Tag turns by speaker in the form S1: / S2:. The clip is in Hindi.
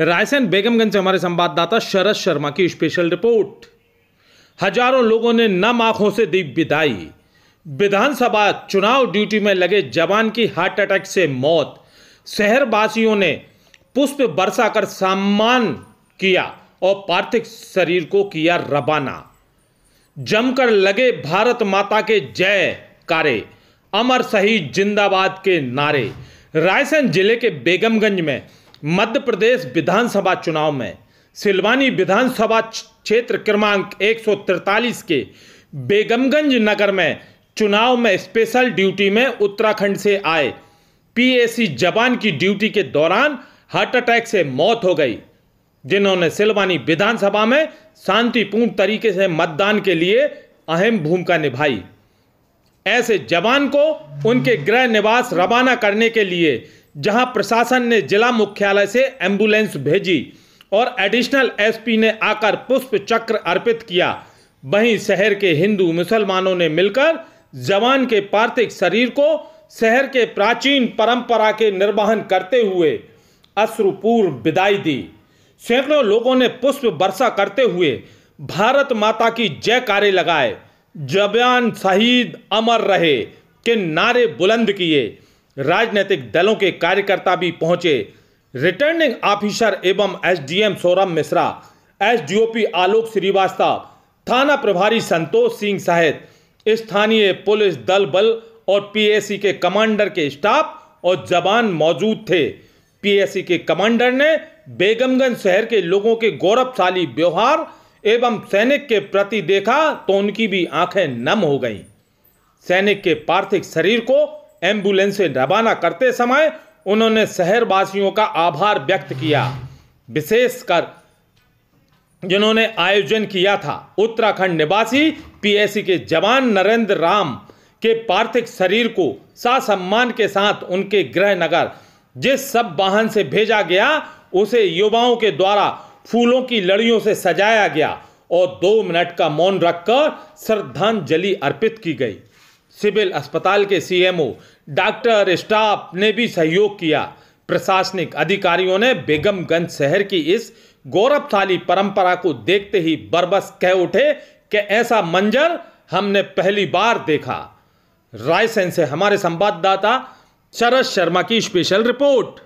S1: रायसेन बेगमगंज से हमारे संवाददाता शरद शर्मा की स्पेशल रिपोर्ट हजारों लोगों ने नम आंखों से दी विदाई विधानसभा चुनाव ड्यूटी में लगे जवान की हार्ट अटैक से मौत शहरवासियों ने पुष्प बरसा कर सम्मान किया और पार्थिव शरीर को किया रवाना जमकर लगे भारत माता के जय कारे अमर शहीद जिंदाबाद के नारे रायसेन जिले के बेगमगंज में मध्य प्रदेश विधानसभा चुनाव में सिलवानी विधानसभा क्षेत्र क्रमांक 143 के बेगमगंज नगर में चुनाव में स्पेशल ड्यूटी में उत्तराखंड से आए पीएसी जवान की ड्यूटी के दौरान हार्ट अटैक से मौत हो गई जिन्होंने सिलवानी विधानसभा में शांतिपूर्ण तरीके से मतदान के लिए अहम भूमिका निभाई ऐसे जवान को उनके गृह निवास रवाना करने के लिए जहां प्रशासन ने जिला मुख्यालय से एम्बुलेंस भेजी और एडिशनल एसपी ने आकर पुष्प चक्र अर्पित किया वहीं शहर के हिंदू मुसलमानों ने मिलकर जवान के पार्थिव शरीर को शहर के प्राचीन परंपरा के निर्वहन करते हुए अश्रुपूर्ण विदाई दी सैकड़ों लोगों ने पुष्प वर्षा करते हुए भारत माता की जयकारे लगाए जबान शहीद अमर रहे के नारे बुलंद किए राजनीतिक दलों के कार्यकर्ता भी पहुंचे रिटर्निंग ऑफिसर एवं एसडीएम सौरभ मिश्रा एसडीओपी आलोक श्रीवास्तव थाना प्रभारी संतोष सिंह सहित स्थानीय पुलिस दल बल और पीएसी के कमांडर के स्टाफ और जवान मौजूद थे पीएसी के कमांडर ने बेगमगंज शहर के लोगों के गौरवशाली व्यवहार एवं सैनिक के प्रति देखा तो उनकी भी आंखें नम हो गईं सैनिक के पार्थिव शरीर को एम्बुलेंस से रवाना करते समय उन्होंने शहरवासियों का आभार व्यक्त किया विशेषकर जिन्होंने आयोजन किया था उत्तराखंड निवासी पीएसी के जवान नरेंद्र राम के पार्थिव शरीर को सा सम्मान के साथ उनके गृह नगर जिस सब वाहन से भेजा गया उसे युवाओं के द्वारा फूलों की लड़ियों से सजाया गया और दो मिनट का मौन रखकर श्रद्धांजलि अर्पित की गई सिविल अस्पताल के सीएमओ डॉक्टर स्टाफ ने भी सहयोग किया प्रशासनिक अधिकारियों ने बेगमगंज शहर की इस गौरवशाली परंपरा को देखते ही बरबस कह उठे कि ऐसा मंजर हमने पहली बार देखा रायसेन से हमारे संवाददाता शरद शर्मा की स्पेशल रिपोर्ट